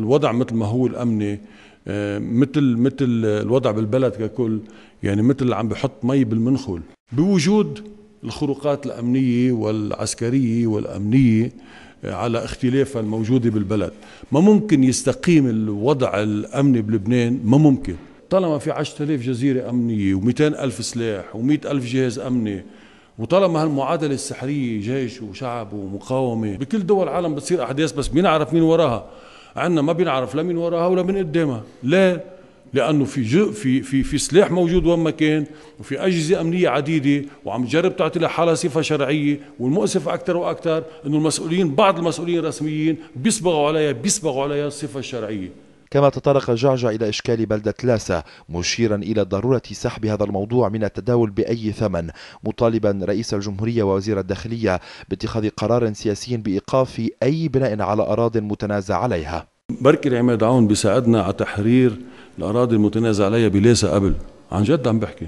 الوضع مثل ما هو الامني آه، مثل مثل الوضع بالبلد ككل يعني مثل اللي عم بحط مي بالمنخل بوجود الخروقات الامنيه والعسكريه والامنيه آه، على اختلافها الموجوده بالبلد ما ممكن يستقيم الوضع الامني بلبنان ما ممكن طالما في 10000 جزيره امنيه و200 الف سلاح و100 الف جهاز امني وطالما هالمعادله السحريه جيش وشعب ومقاومه بكل دول العالم بتصير احداث بس مين مين وراها عندنا ما بنعرف لا من وراها ولا من قدامها لا لانه في جو في في في سلاح موجود وين ما كان وفي اجهزه امنيه عديده وعم تجرب تعطي لها حالها صفه شرعيه والمؤسف اكثر واكثر انه المسؤولين بعض المسؤولين الرسميين بيصبغوا عليها بيصبغوا عليها الصفه الشرعيه كما تطرق جعجع إلى إشكال بلدة لاسا مشيرا إلى ضرورة سحب هذا الموضوع من التداول بأي ثمن مطالبا رئيس الجمهورية ووزير الداخلية باتخاذ قرار سياسي بإيقاف أي بناء على أراض متنازع عليها بركي العماد عون بيساعدنا على تحرير الأراضي المتنازع عليها بلاسا قبل عن جد عم بحكي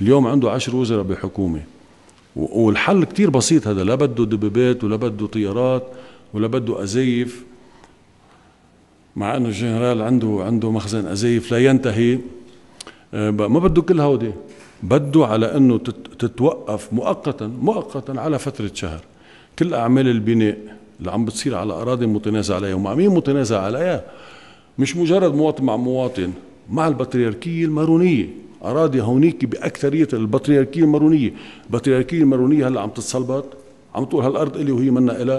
اليوم عنده عشر وزراء بحكومة والحل كتير بسيط هذا لا بده دبابات ولا بده طيارات ولا بده أزيف مع انه الجنرال عنده عنده مخزن ازيف لا ينتهي آه، ما بده كل هودي بده على انه تتوقف مؤقتا مؤقتا على فتره شهر كل اعمال البناء اللي عم بتصير على اراضي متنازع عليها ومع مين متنازع عليها مش مجرد مواطن مع مواطن مع البطريركيه المارونيه اراضي هونيك باكثريه البطريركيه المارونيه البطريركيه المارونيه هلا عم تتصلبط عم تقول هالارض الي وهي منا إلها